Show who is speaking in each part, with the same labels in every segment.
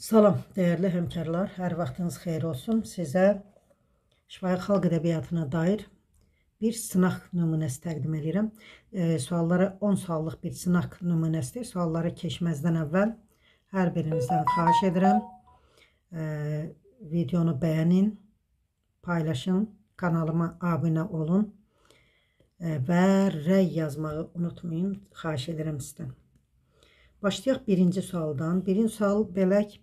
Speaker 1: Salam, dəyərli həmkarlar, hər vaxtınız xeyir olsun. Sizə Şifahi Xalq Ədəbiyyatına dair bir sınaq nümunəsi təqdim edirəm. E, suallara 10 suallıq bir sınaq nümunəsidir. Suallara keçməzdən əvvəl hər birinizdən xahiş edirəm. E, videonu bəyənin, paylaşın, kanalıma abunə olun e, və rəy yazmağı unutmayın. Xahiş edirəm sizdən. Başlayaq birinci sualdan. Birinci sual belək,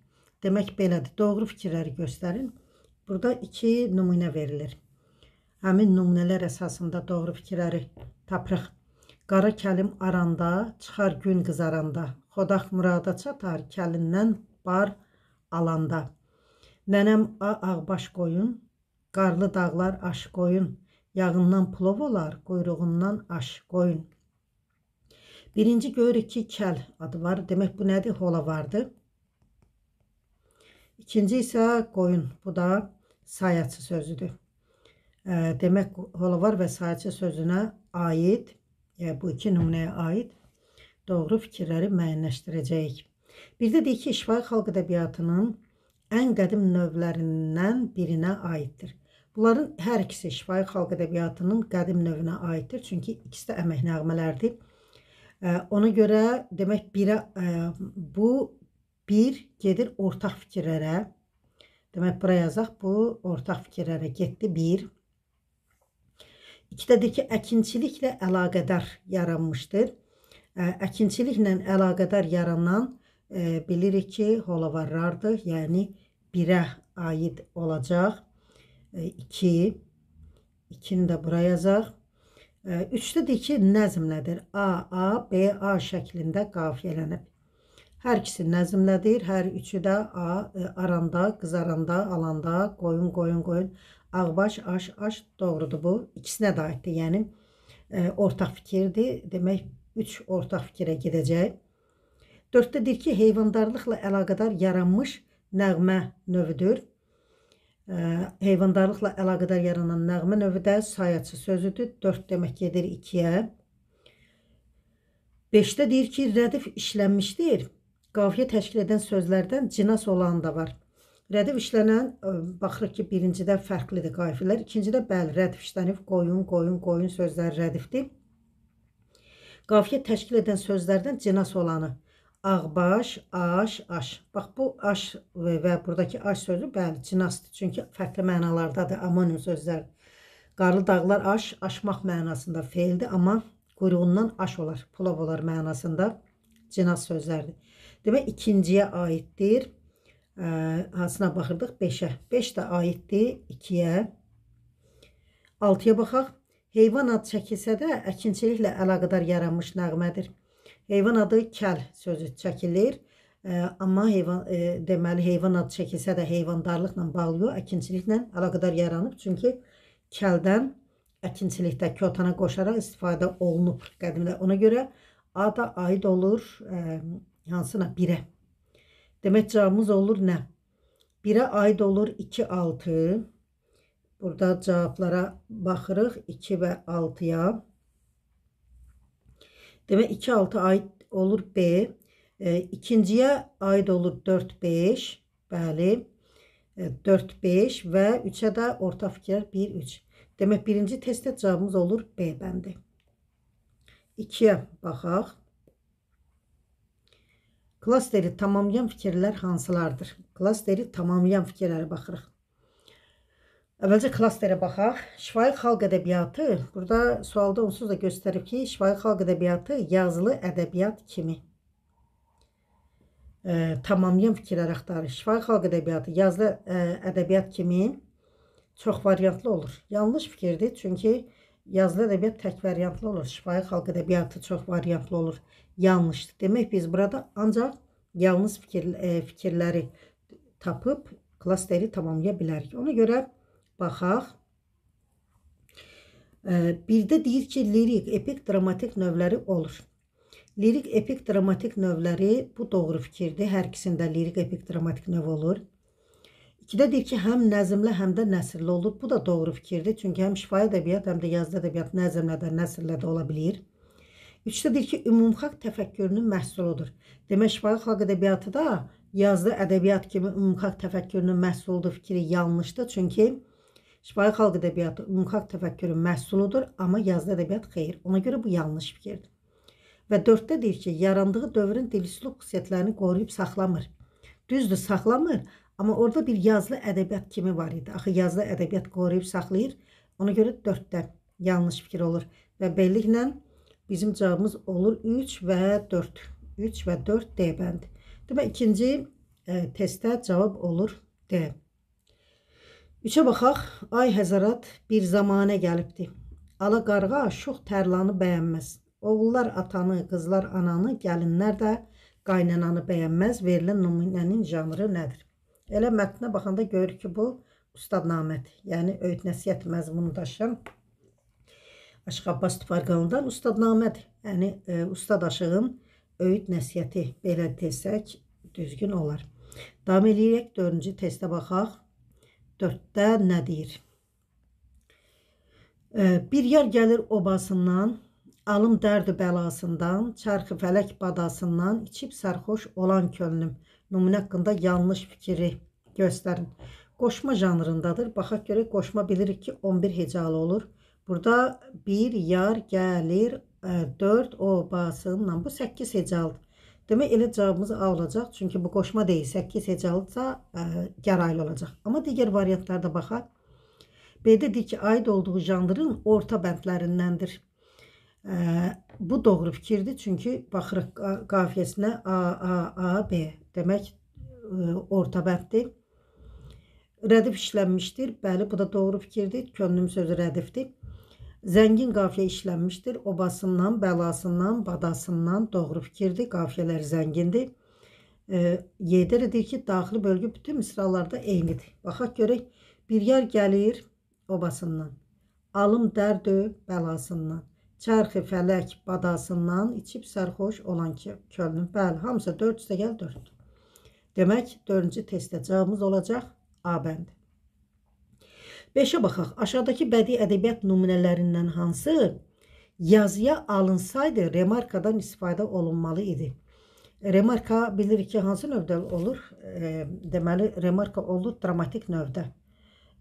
Speaker 1: demək belədir. Doğru fikirləri göstərin. Burada iki nümunə verilir. Həmin nümunələr əsasında doğru fikirləri tapırıq. Qara kəlim aranda, çıxar gün qızaranda. Xodaq murada çatar, kəlindən bar alanda. Nənəm a ağbaş qoyun, qarlı dağlar aş qoyun. Yağından plov olar, quyruğundan aş qoyun. Birinci görürük ki kəl adı var. Demək bu nədir? Hola vardı. İkinci isə qoyun. Bu da sayaçı sözüdür. E, demək hola var və sayaçı sözünə aid, yəni bu iki nümunəyə aid doğru fikirləri müəyyənləşdirəcəyik. Bir də deyək ki, İşfai xalq ədəbiyyatının ən qədim növlərindən birinə aiddir. Bunların hər ikisi şifahi xalq ədəbiyyatının qədim növünə aiddir. Çünki ikisi də əmək nəğmələrdir. Ona görə demək birə e, bu bir gedir ortaq fikirlərə. Demək bura yazaq bu ortaq fikirlərə getdi 1. İkidədir ki, əkinçiliklə əlaqədar yaranmışdır. Əkinçiliklə əlaqədar yaranan e, bilirik ki, holavarlardır, yəni 1-ə aid olacaq. 2 e, 2-ni də bura yazaq. Üçlüdür ki, nəzmlədir. A, A, B, A şəklində qafiyələnib. Hər ikisi nəzmlədir. Hər üçü də A, e, aranda, qızaranda, alanda, qoyun, qoyun, qoyun, ağbaş, aş, aş doğrudur bu. İkisinə də aiddir, yəni e, ortaq fikirdir. Demək, üç ortaq fikirə gedəcək. Dörddə deyir ki, heyvandarlıqla əlaqədar yaranmış nəğmə növüdür heyvandarlıqla əlaqədar yaranan nəğmə növü də sayəçi sözüdür. 4 demək gedir 2-yə. 5-də deyir ki, rədif işlənmişdir. Qafiyə təşkil edən sözlərdən cinas olan da var. Rədif işlənən, baxırıq ki, birincidə fərqlidir qafiyələr. İkincidə bəli, rədif işlənib, qoyun, qoyun, qoyun sözləri rədifdir. Qafiyə təşkil edən sözlərdən cinas olanı ağbaş, aş, aş. Bax bu aş və buradakı aş sözü bəli cinasdır. Çünki fərqli mənalardadır amonim sözlər. Qarlı dağlar aş, aşmaq mənasında feildir, amma quyruğundan aş olar, pulab olar mənasında cinas sözlərdir. Demək ikinciyə aiddir. E, hasına baxırdıq 5-ə. 5 də aiddir 2-yə. 6-ya baxaq. Heyvan ad çəkilsə də əkinçiliklə əlaqədar yaranmış nəğmədir. Heyvan adı kəl sözü çəkilir. Ə, amma heyvan ə, e, deməli heyvan adı çəkilsə də heyvandarlıqla bağlı, əkinçiliklə əlaqədar yaranıb. Çünki kəldən əkinçilikdə kötana qoşaraq istifadə olunub qədimdə. Ona görə a da aid olur ə, e, hansına? 1-ə. Demək cavabımız olur nə? 1-ə aid olur 2, 6. Burada cavablara baxırıq 2 və 6-ya. Demək 2 6 aid olur B. E, ikinciyə aid olur 4 5. Bəli. E, 4 5 və 3-ə də orta fikirlər 1 3. Demək birinci testdə cavabımız olur B bəndi. 2-yə baxaq. Klasteri tamamlayan fikirlər hansılardır? Klasteri tamamlayan fikirlərə baxırıq. Əvvəlcə klasterə baxaq. Şifahi xalq ədəbiyyatı, burada sualda onsuz da göstərib ki, şifahi xalq ədəbiyyatı yazılı ədəbiyyat kimi. E, tamamlayan fikirlər axtarır. Şifahi xalq ədəbiyyatı yazılı e, ədəbiyyat kimi çox variantlı olur. Yanlış fikirdir, çünki yazılı ədəbiyyat tək variantlı olur. Şifahi xalq ədəbiyyatı çox variantlı olur. Yanlışdır. Demək biz burada ancaq yalnız fikir, e, fikirləri tapıb klasteri tamamlaya bilərik. Ona görə Baxaq. Birdə deyir ki, lirik, epik, dramatik növləri olur. Lirik, epik, dramatik növləri bu doğru fikirdir. Hər ikisində lirik, epik, dramatik növ olur. İkidə deyir ki, həm nəzmlə, həm də nəsrlə olur. Bu da doğru fikirdir. Çünki həm şifahi ədəbiyyat, həm də yazılı ədəbiyyat nəzmlə də, nəsrlə də ola bilir. Üçdə deyir ki, ümumxalq təfəkkürünün məhsuludur. Demək, şifahi xalq ədəbiyyatı da yazılı ədəbiyyat kimi ümumxalq təfəkkürünün məhsuludur fikri yanlışdır. Çünki Şifahi xalq ədəbiyyatı ümumxalq təfəkkürün məhsuludur, amma yazılı ədəbiyyat xeyir. Ona görə bu yanlış fikirdir. Və dörddə deyir ki, yarandığı dövrün dilisluq xüsusiyyətlərini qoruyub saxlamır. Düzdür, saxlamır, amma orada bir yazılı ədəbiyyat kimi var idi. Axı yazılı ədəbiyyat qoruyub saxlayır. Ona görə dörddə yanlış fikir olur və beləliklə bizim cavabımız olur 3 və 4. 3 və 4 D bəndi. Demək ikinci e, testdə cavab olur D. Üçə baxaq. Ay həzərat bir zamanə gəlibdi. Ala qarğa şux tərlanı bəyənməz. Oğullar atanı, qızlar ananı, gəlinlər də qaynananı bəyənməz. Verilən nümunənin janrı nədir? Elə mətnə baxanda görürük ki, bu ustadnamədir. Yəni öyüd nəsihət məzmunu daşıyan Aşıq Abbas Tufarqanlıdan ustadnamədir. Yəni e, ustad aşığın öyüd nəsihəti belə desək düzgün olar. Davam eləyirək 4-cü testə baxaq. 4-də nə deyir? Bir yer gəlir obasından, alım dərdi bəlasından, çarxı fələk badasından, içib sərxoş olan könlüm. Nümunə haqqında yanlış fikri göstərin. Qoşma janrındadır. Baxaq görək, qoşma bilirik ki, 11 hecalı olur. Burada bir yar gəlir, 4 e, obasından. Bu 8 hecalıdır. Demək elə cavabımız A olacaq. Çünki bu qoşma deyil. 8 hecalıdsa e, gəraylı olacaq. Amma digər variantlarda baxaq. B-də deyir ki, aid olduğu janrın orta bəndlərindəndir. Ə, e, bu doğru fikirdir. Çünki baxırıq qafiyəsinə A, A, A, B. Demək ə, e, orta bənddir. Rədif işlənmişdir. Bəli, bu da doğru fikirdir. Könlüm sözü rədifdir. Zəngin qafiyə işlənmişdir. Obasından, bəlasından, badasından doğru fikirdir. Qafiyələr zəngindir. E, Yedər edir ki, daxili bölgü bütün misralarda eynidir. Baxaq görək, bir yer gəlir obasından. Alım dərdö bəlasından. Çərxi fələk badasından içib sərxoş olan ki, kölnün. Bəli, hamısı 4 üstə gəl 4. Demək, 4-cü testdə cavabımız olacaq A bəndi. 5-ə baxaq. Aşağıdakı bədii ədəbiyyat nümunələrindən hansı yazıya alınsaydı remarkadan istifadə olunmalı idi? Remarka bilirik ki, hansı növdə olur? E, deməli, remarka olur dramatik növdə.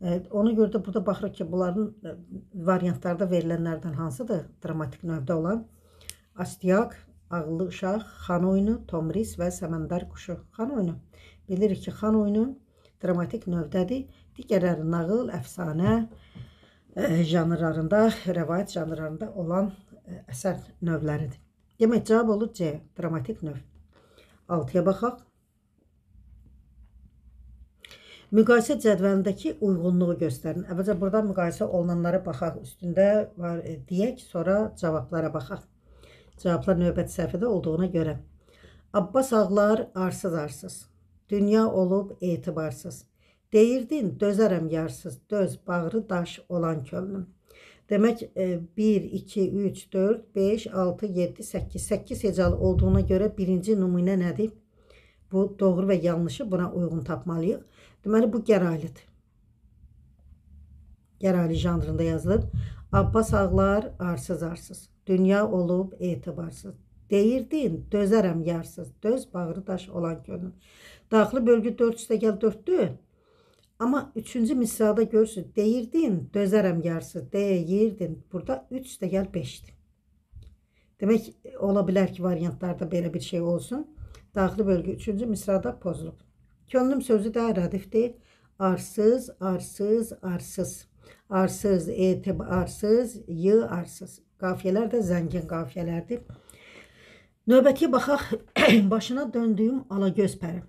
Speaker 1: E, ona görə də burada baxırıq ki, bunların e, variantlarda verilənlərdən hansıdır dramatik növdə olan? Astiyak, Ağlı Uşaq, Xan oyunu, Tomris və Səməndar quşu. Xan oyunu. Bilirik ki, Xan oyunu dramatik növdədir digərləri nağıl, əfsanə ə, e, janrlarında, rəvayət janrlarında olan ə, e, əsər növləridir. Demək, cavab olur C, dramatik növ. 6-ya baxaq. Müqayisə cədvəlindəki uyğunluğu göstərin. Əvvəlcə burada müqayisə olunanlara baxaq. Üstündə var e, deyək, sonra cavablara baxaq. Cavablar növbəti səhifədə olduğuna görə. Abbas ağlar arsız-arsız. Dünya olub etibarsız. Deyirdin, dözərəm yarsız, döz, bağrı daş olan könlüm. Demək, 1, 2, 3, 4, 5, 6, 7, 8, 8 hecalı olduğuna görə birinci nümunə nədir? Bu, doğru və yanlışı buna uyğun tapmalıyıq. Deməli, bu gəralidir. Gərali janrında yazılır. Abbas ağlar arsız-arsız, dünya olub etibarsız. Deyirdin, dözərəm yarsız, döz bağrı daş olan könlüm. Daxili bölgü 4 üstə gəl 4-dür. Amma üçüncü misrada görürsünüz. Deyirdin, dözərəm yarısı. Deyirdin. Burada 3 də gəl 5-dir. Demək ola bilər ki, variantlarda belə bir şey olsun. Daxili bölgə 3-cü misrada pozulub. Könlüm sözü də rədifdir. Arsız, arsız, arsız. Arsız, etib arsız, y arsız. Qafiyələr də zəngin qafiyələrdir. Növbətiyə baxaq başına döndüyüm alagöz pərim.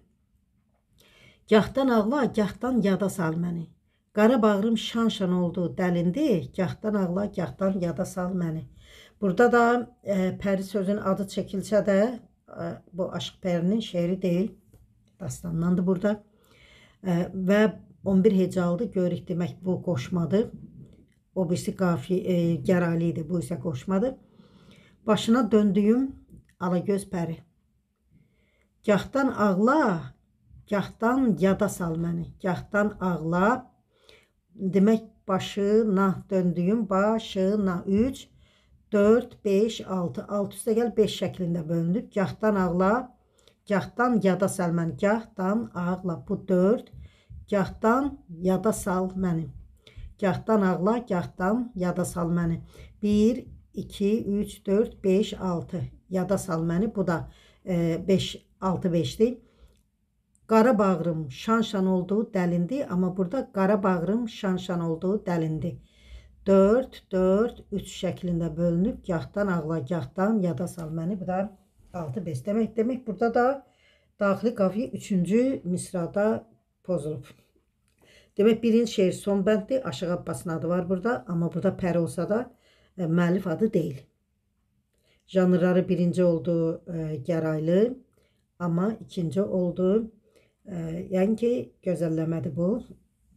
Speaker 1: Gahdan ağla, gahdan yada sal məni. Qara bağrım şan-şan oldu, dəlindi, gahdan ağla, gahdan yada sal məni. Burada da e, Pəri sözün adı çəkilsə də e, bu Aşıq Pərinin şeiri deyil, dastandandır burada. E, və 11 hecalıdır, görürük demək bu qoşmadır. O birisi qafi e, gəralı idi, bu isə qoşmadır. Başına döndüyüm alagöz pəri. Gahdan ağla, Gahdan yada sal məni, gahdan ağla. Demək başına döndüyüm başına 3 4 5 6 6 üstə gəl 5 şəklində bölünüb. Gahdan ağla, gahdan yada sal məni, gahdan ağla. Bu 4 gahdan yada sal məni. Gahdan ağla, gahdan yada sal məni. 1 2 3 4 5 6 yada sal məni. Bu da 5 6 5-dir. Qarabağrım şanşan olduğu dəlindi, amma burada Qarabağrım şanşan olduğu dəlindi. 4, 4, 3 şəklində bölünüb, gahdan ağla, gahdan yada sal məni. Bu da 6, 5 demək. Demək burada da daxili qafiyə 3-cü misrada pozulub. Demək birinci şeir son bənddir, Aşıq Abbasın adı var burada, amma burada pəri olsa da ə, e, müəllif adı deyil. Janrları birinci oldu ə, e, gəraylı, amma ikinci oldu Yəni ki, gözəlləmədir bu.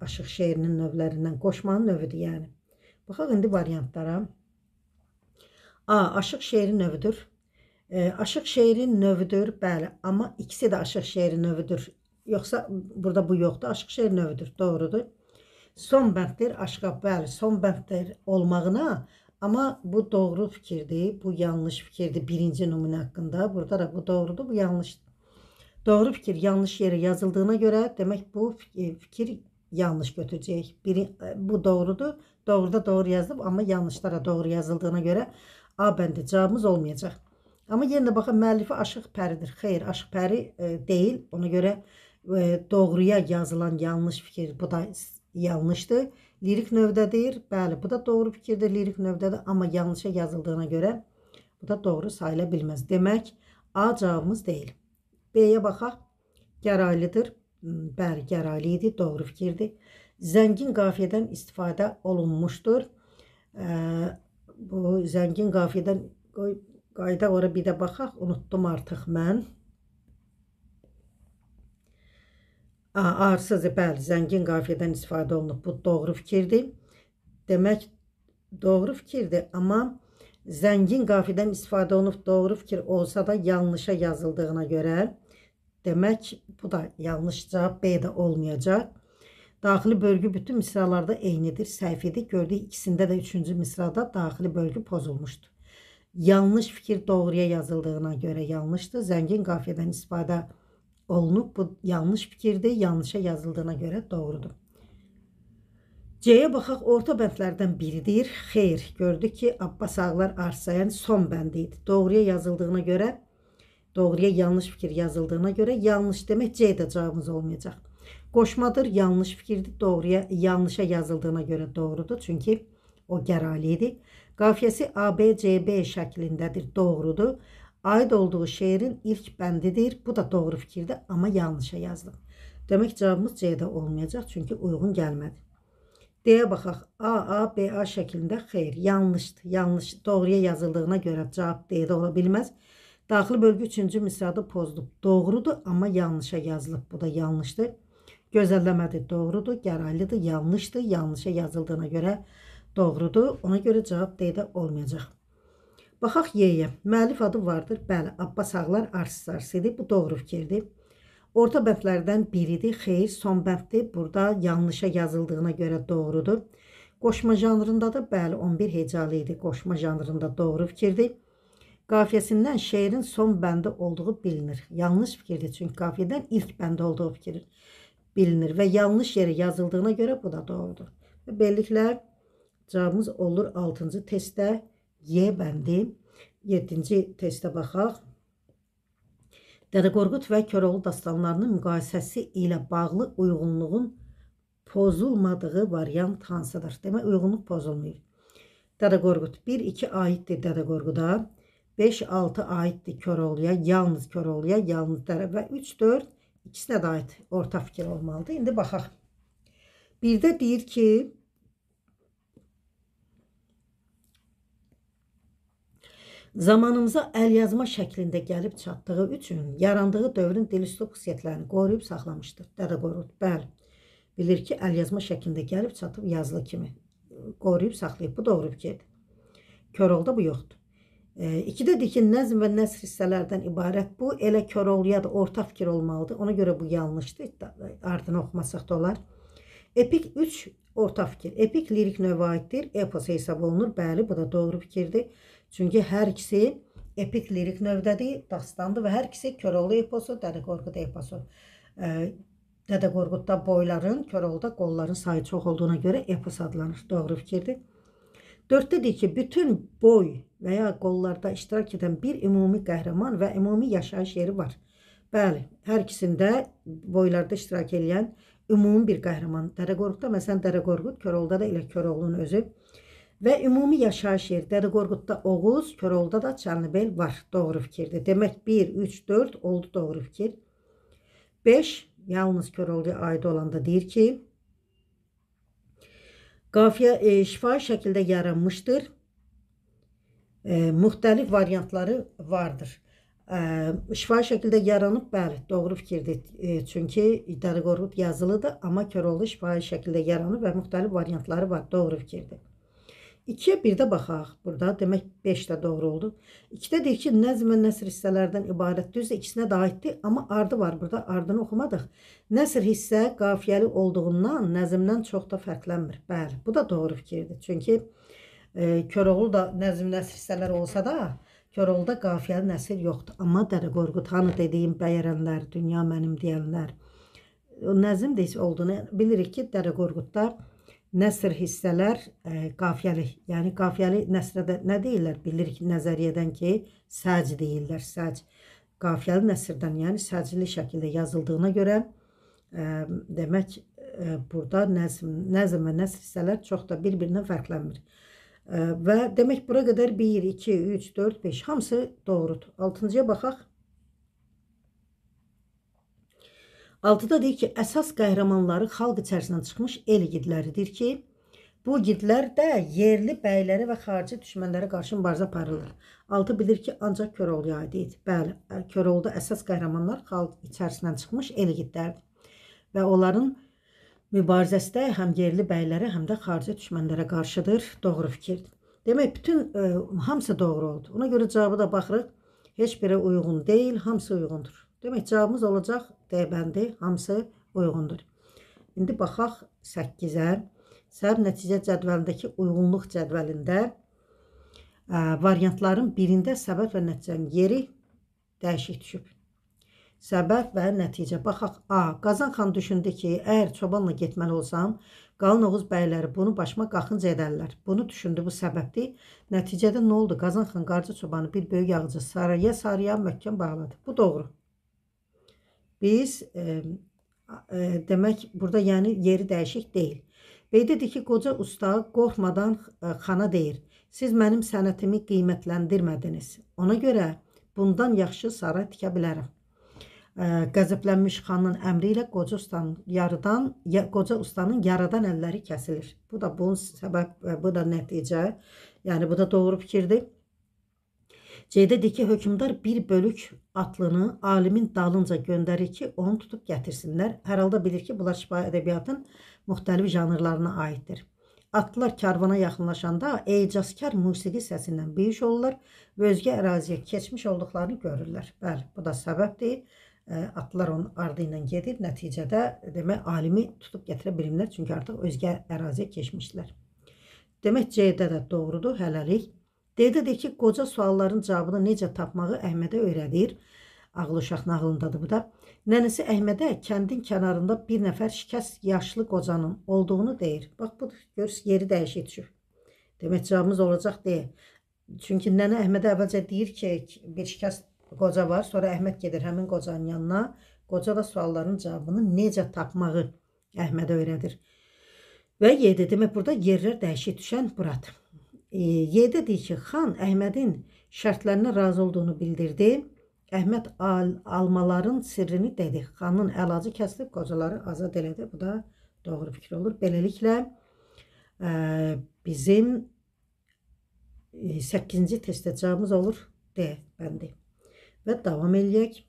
Speaker 1: Aşıq şeirinin növlərindən qoşmanın növüdür yəni. Baxaq indi variantlara. A. Aşıq şeiri növüdür. E, aşıq şeiri növüdür, bəli, amma ikisi də aşıq şeiri növüdür. Yoxsa burada bu yoxdur, aşıq şeiri növüdür, doğrudur. Son bənddir, aşqa, bəli, son bənddir olmağına, amma bu doğru fikirdir, bu yanlış fikirdir birinci nümunə haqqında. Burada da bu doğrudur, bu yanlışdır. Doğru fikir yanlış yere yazıldığına görə demək bu e, fikir yanlış götürəcək. Biri e, bu doğrudur. Doğruda doğru yazdım amma yanlışlara doğru yazıldığına görə A bəndi cavabımız olmayacaq. Amma yenə də baxın müəllifi Aşıq Pəridir. Xeyr, Aşıq Pəri e, deyil. Ona görə e, doğruya yazılan yanlış fikir bu da yanlışdır. Lirik növdədir. Bəli, bu da doğru fikirdir. Lirik növdədir amma yanlışa yazıldığına görə bu da doğru sayıla bilməz. Demək A cavabımız deyil. B-yə baxaq. Gəraylıdır. Hmm, bəli, gəraylı idi. Doğru fikirdir. Zəngin qafiyədən istifadə olunmuşdur. E, bu zəngin qafiyədən qoy qayda ora bir də baxaq. Unutdum artıq mən. A, arsız, bəli, zəngin qafiyədən istifadə olunub. Bu doğru fikirdir. Demək doğru fikirdir, amma zəngin qafiyədən istifadə olunub doğru fikir olsa da yanlışa yazıldığına görə Demək bu da yanlış cavab B də olmayacaq. Daxili bölgü bütün misralarda eynidir, səhvidir. Gördük ikisində də üçüncü misrada daxili bölgü pozulmuşdur. Yanlış fikir doğruya yazıldığına görə yanlışdır. Zəngin qafiyədən istifadə olunub. Bu yanlış fikirdir, yanlışa yazıldığına görə doğrudur. C-yə baxaq, orta bəndlərdən biridir. Xeyr, gördük ki, Abbas Ağlar Arsayan son bəndi idi. Doğruya yazıldığına görə doğrudur Doğruya yanlış fikir yazıldığına görə yanlış demək C də cavabımız olmayacaq. Qoşmadır yanlış fikirdir. Doğruya yanlışa yazıldığına görə doğrudur. Çünki o gərali idi. Qafiyəsi ABCB şəklindədir. Doğrudur. Aid olduğu şeirin ilk bəndidir. Bu da doğru fikirdir, amma yanlışa yazdıq. Demək cavabımız C-də olmayacaq, çünki uyğun gəlmədi. D-yə baxaq. A, A, B, A şəklində xeyr. Yanlışdır. Yanlış doğruya yazıldığına görə cavab D-də ola bilməz. Daxili bölgü 3-cü misrada pozulub. Doğrudur, amma yanlışa yazılıb. Bu da yanlışdır. Gözəlləmədir, doğrudur, gəraylıdır, yanlışdır. Yanlışa yazıldığına görə doğrudur. Ona görə cavab D-də olmayacaq. Baxaq Y-yə. Müəllif adı vardır. Bəli, Abbas Ağlar Arsız idi. Bu doğru fikirdir. Orta bəndlərdən biridir. Xeyr, son bənddir. Burada yanlışa yazıldığına görə doğrudur. Qoşma janrındadır. Bəli, 11 hecalı idi. Qoşma janrında doğru fikirdir qafiyəsindən şeirin son bəndi olduğu bilinir. Yanlış fikirdir, çünki qafiyədən ilk bəndi olduğu fikir bilinir və yanlış yerə yazıldığına görə bu da doğrudur. Və beləliklə cavabımız olur 6-cı testdə Y bəndi. 7-ci testə baxaq. Dədə Qorqud və Koroğlu dastanlarının müqayisəsi ilə bağlı uyğunluğun pozulmadığı variant hansıdır? Demək, uyğunluq pozulmayıb. Dədə Qorqud 1-2 aiddir Dədə Qorquda. 5-6 aiddir Koroğluya, yalnız Koroğluya, yalnız tərəfə. 3-4 ikisinə də aid orta fikir olmalıdır. İndi baxaq. Birdə deyir ki, zamanımıza əlyazma şəklində gəlib çatdığı üçün yarandığı dövrün dil üslub xüsusiyyətlərini qoruyub saxlamışdır. Dədə Qorud, bəli. Bilir ki, əlyazma şəklində gəlib çatıb yazılı kimi qoruyub saxlayıb. Bu doğru fikirdir. Koroğluda bu yoxdur. İkidə dikin nəzm və nəsr hissələrdən ibarət bu elə Koroğluya da ortaq fikir olmalıdır. Ona görə bu yanlışdır. Ardını oxumasaq da olar. Epik 3 orta fikir. Epik lirik növə aiddir. Epos hesab olunur. Bəli, bu da doğru fikirdir. Çünki hər ikisi epik lirik növdədir, dastandır və hər ikisi Koroğlu eposu, Dədə Qorqud eposu. Dədə Qorqudda boyların, Koroğluda qolların sayı çox olduğuna görə epos adlanır. Doğru fikirdir. Dörddə deyir ki, bütün boy və ya qollarda iştirak edən bir ümumi qəhrəman və ümumi yaşayış yeri var. Bəli, hər ikisində boylarda iştirak edən ümumi bir qəhrəman. Dərəqorğudda məsələn Dərəqorğud, Koroğluda da elə Koroğlunun özü və ümumi yaşayış yeri Dərəqorğudda Oğuz, Koroğluda da Çənlibel var. Doğru fikirdir. Demək 1 3 4 oldu doğru fikir. 5 yalnız Koroğluya aid olanda deyir ki, Qafiyə e, şifa şəkildə yaranmışdır. E, müxtəlif variantları vardır. E, şifa şəkildə yaranıb, bəli, doğru fikirdir. E, çünki İdarə Qorqud yazılıdır, amma Koroğlu şifa şəkildə yaranıb və müxtəlif variantları var, doğru fikirdir. 2-yə 1-də baxaq. Burada demək 5 də doğru oldu. 2-də deyir ki, nəzm və nəsr hissələrdən ibarət düzdür. İkisinə də aiddir, amma ardı var burada. Ardını oxumadıq. Nəsr hissə qafiyəli olduğundan nəzmdən çox da fərqlənmir. Bəli, bu da doğru fikirdir. Çünki e, Köroğlu da nəzm nəsr hissələri olsa da, Koroğluda qafiyəli nəsil yoxdur. Amma Dərə Qorqud hanı dediyim bəyərənlər, dünya mənim deyənlər, o nəzm deyici olduğunu bilirik ki, Dərə Qorqudda nəsr hissələr ə, e, qafiyəli, yəni qafiyəli nəsrə də nə deyirlər? Bilirik nəzəriyyədən ki, səc deyirlər, səc. Qafiyəli nəsrdən, yəni səcili şəkildə yazıldığına görə ə, e, demək ə, e, burada nəzm, nəzm və nəsr hissələr çox da bir-birindən fərqlənmir. Ə, və demək bura qədər 1, 2, 3, 4, 5 hamısı doğrudur. 6-cıya baxaq. 6-da deyir ki, əsas qəhrəmanları xalq içərisindən çıxmış el igidləridir ki, bu igidlər də yerli bəyləri və xarici düşmənlərə qarşı mübarizə aparırlar. 6 bilir ki, ancaq Koroğluya aid idi. Bəli, Koroğluda əsas qəhrəmanlar xalq içərisindən çıxmış el igidlərdir. Və onların mübarizəsi də həm yerli bəylərə, həm də xarici düşmənlərə qarşıdır. Doğru fikirdir. Demək, bütün ə, hamısı doğru oldu. Ona görə cavabı da baxırıq. Heç birə uyğun deyil, hamısı uyğundur. Demək, cavabımız olacaq dəybəndi, hamısı uyğundur. İndi baxaq 8-ə. Səbəb nəticə cədvəlindəki uyğunluq cədvəlində ə, e, variantların birində səbəb və nəticənin yeri dəyişik düşüb. Səbəb və nəticə. Baxaq, A. Qazan xan düşündü ki, əgər çobanla getməli olsam, qalın oğuz bəyləri bunu başıma qaxınca edərlər. Bunu düşündü, bu səbəbdir. Nəticədə nə oldu? Qazan xan qarcı çobanı bir böyük ağacı sarıya-sarıya möhkəm bağladı. Bu doğru. Biz e, e, demək burada yəni yeri dəyişik deyil. Bey dedi ki, qoca usta qorxmadan e, xana deyir: "Siz mənim sənətimi qiymətləndirmədiniz. Ona görə bundan yaxşı saray tikə bilərəm." E, qəzəblənmiş xanın əmri ilə qoca ustanın yarıdan ya, qoca ustanın yaradan əlləri kəsilir. Bu da bunun səbəb e, bu da nəticə. Yəni bu da doğru fikirdir. Gedədi ki, hökmdar bir bölük atlını alimin dalınca göndərir ki, onu tutub gətirsinlər. Hər halda bilir ki, bunlar şifahi ədəbiyyatın müxtəlif janrlarına aiddir. Atlılar karvana yaxınlaşanda ecaskar musiqi səsindən büyük olurlar və özgə əraziyə keçmiş olduqlarını görürlər. Bəli, bu da səbəbdir. Atlılar onun ardı ilə gedir. Nəticədə demək alimi tutub gətirə bilmirlər, çünki artıq özgə əraziyə keçmişdilər. Demək C-də də doğrudur hələlik. Deyirdi ki, qoca sualların cavabını necə tapmağı Əhmədə öyrədir. Ağlı uşaq nağılındadır bu da. Nənəsi Əhmədə kəndin kənarında bir nəfər şikəst yaşlı qocanın olduğunu deyir. Bax bu gör yeri dəyişik düşür. Demək cavabımız olacaq deyə. Çünki nənə Əhmədə əvvəlcə deyir ki, bir şikəst qoca var. Sonra Əhməd gedir həmin qocanın yanına. Qoca da sualların cavabını necə tapmağı Əhmədə öyrədir. Və 7 demək burada yerlər dəyişik düşən buradır. 7-dir e, ki, xan Əhmədin şərtlərinə razı olduğunu bildirdi. Əhməd al almaların sirrini dedi. Xanın əlacı kəsilib qocaları azad elədi. Bu da doğru fikir olur. Beləliklə ə, e, bizim 8-ci e, testdə cavabımız olur D bəndi. Və davam eləyək.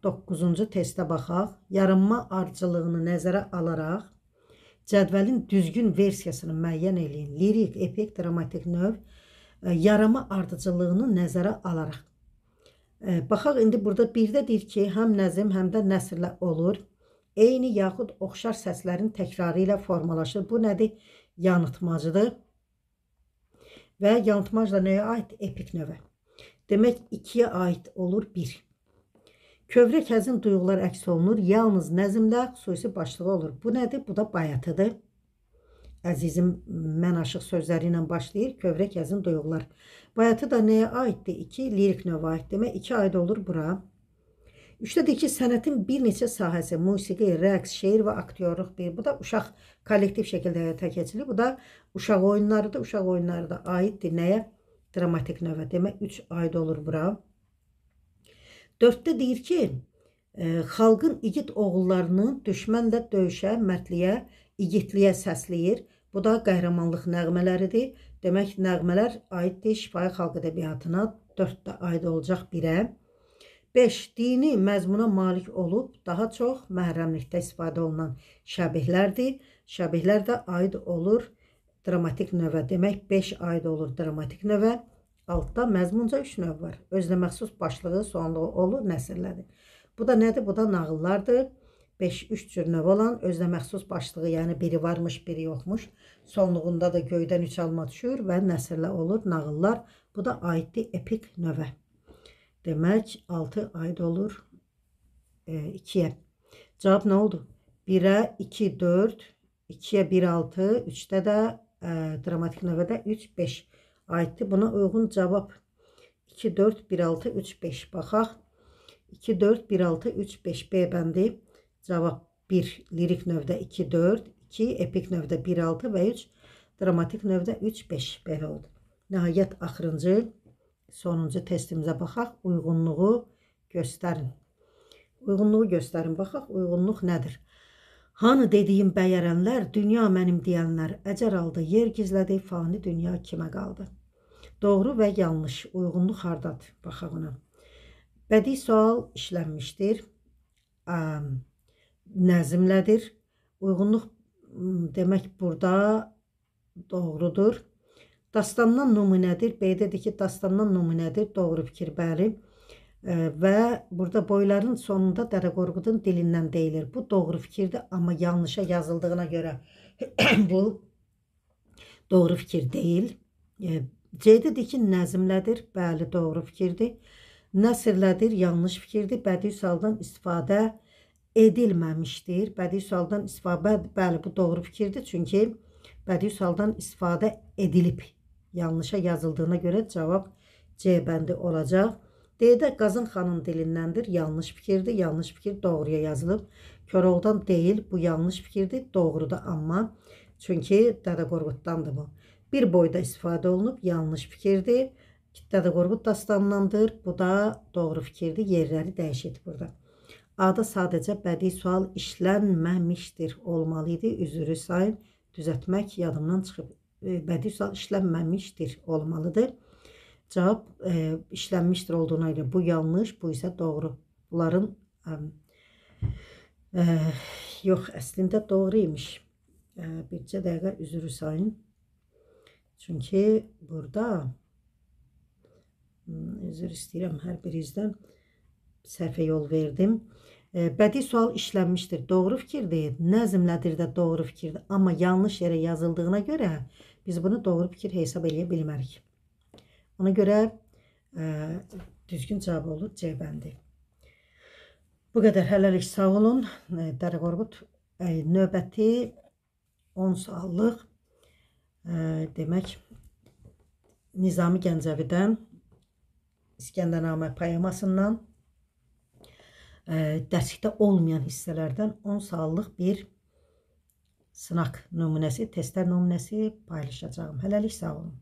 Speaker 1: 9-cu testə baxaq. Yarınma ardıcılığını nəzərə alaraq cədvəlin düzgün versiyasını müəyyən eləyin. Lirik, epik, dramatik növ e, yarama ardıcıllığını nəzərə alaraq. E, baxaq indi burada birdə deyir ki, həm nəzm, həm də nəsrlə olur. Eyni yaxud oxşar səslərin təkrarı ilə formalaşır. Bu nədir? Yanıtmacıdır. Və yanıtmac da nəyə aid? Epik növə. Demək 2-yə aid olur 1. Kövrək həzin duyğular əks olunur, yalnız nəzmlə xüsusi başlığı olur. Bu nədir? Bu da bayatıdır. Əzizim mən aşıq sözləri ilə başlayır. Kövrək həzin duyğular. Bayatı da nəyə aiddir? 2 lirik növə aid demək. 2 aid olur bura. 3-də də ki, sənətin bir neçə sahəsi, musiqi, rəqs, şeir və aktyorluq deyir. Bu da uşaq kollektiv şəkildə həyata keçirilir. Bu da uşaq oyunlarıdır. Uşaq oyunları da aiddir nəyə? Dramatik növə demək 3 aid olur bura. Dörddə deyir ki, ə, e, xalqın igid oğullarını düşmənlə döyüşə, mərdliyə, igidliyə səsləyir. Bu da qəhrəmanlıq nəğmələridir. Demək, nəğmələr aiddir şifahi xalq ədəbiyyatına, 4-də aid olacaq 1-ə. 5. Dini məzmuna malik olub, daha çox məhrəmlikdə istifadə olunan şəbihlərdir. Şəbihlər də aid olur dramatik növə. Demək, 5 aid olur dramatik növə. Altda məzmunca üç növ var. Özləməxsus başlığı, sonluğu, olu, nəsirləri. Bu da nədir? Bu da nağıllardır. 5-3 cür növ olan özləməxsus başlığı, yəni biri varmış, biri yoxmuş. Sonluğunda da göydən üç alma düşür və nəsirlə olur nağıllar. Bu da aiddir epik növə. Demək 6 aid olur 2-yə. E, Cavab nə oldu? 1-ə 2 4, 2-yə 1 6, 3-də də e, dramatik növədə 3 5 aiddir. Buna uyğun cavab 2, 4, 1, 6, 3, 5. Baxaq. 2, 4, 1, 6, 3, 5 B bəndi. Cavab 1 lirik növdə 2, 4, 2 epik növdə 1, 6 və 3 dramatik növdə 3, 5 belə oldu. Nəhayət axırıncı, sonuncu testimizə baxaq. Uyğunluğu göstərin. Uyğunluğu göstərin. Baxaq, uyğunluq nədir? Hanı dediyim bəyərənlər, dünya mənim deyənlər, əcər aldı, yer gizlədi, fani dünya kimə qaldı? Doğru və yanlış, uyğunluq hardadır? Baxaq ona. Bədii sual işlənmişdir. Nəzmlədir. Uyğunluq demək burada doğrudur. Dastandan nümunədir. B-dədir ki, dastandan nümunədir. Doğru fikir, bəli. E, və burada boyların sonunda Dərə Qorqudun dilindən deyilir. Bu doğru fikirdir, amma yanlışa yazıldığına görə bu doğru fikir deyil. E, C-də de ki, nəzmlədir. Bəli, doğru fikirdir. Nəsirlədir, yanlış fikirdir. Bədii sualdan istifadə edilməmişdir. Bədii sualdan istifadə, bəli, bu doğru fikirdir. Çünki bədii sualdan istifadə edilib. Yanlışa yazıldığına görə cavab C bəndi olacaq. D-də Qazın xanın dilindəndir. Yanlış fikirdir. Yanlış fikir doğruya yazılıb. Koroğludan deyil, bu yanlış fikirdir. Doğrudur amma. Çünki Dədə Qorquddandır bu. Bir boyda istifadə olunub, yanlış fikirdir. Kitlədə Qorqud dastandandır. Bu da doğru fikirdir. Yerləri dəyişir burada. A-da sadəcə bədii sual işlənməmişdir olmalı idi. Üzrü sayın, düzətmək yadımdan çıxıb. E, bədii sual işlənməmişdir olmalıdır. Cavab e, işlənmişdir olduğuna görə bu yanlış, bu isə doğru. Bunların e, e, yox, əslində doğru imiş. E, bircə dəqiqə üzrü sayın. Çünki burada hmm, üzr istəyirəm hər birinizdən sərfə yol verdim. E, bədii sual işlənmişdir. Doğru fikirdir. Nəzmlədir də doğru fikirdir. Amma yanlış yerə yazıldığına görə biz bunu doğru fikir hesab eləyə bilmərik. Ona görə ə, e, düzgün cavab olur C bəndi. Bu qədər hələlik sağ olun. E, Dəri Qorqud növbəti 10 suallıq demək Nizami Gəncəvidən İskəndərnamə poemasından e, dərslikdə olmayan hissələrdən 10 sallıq bir sınaq nümunəsi, testlər nümunəsi paylaşacağım. Hələlik sağ olun.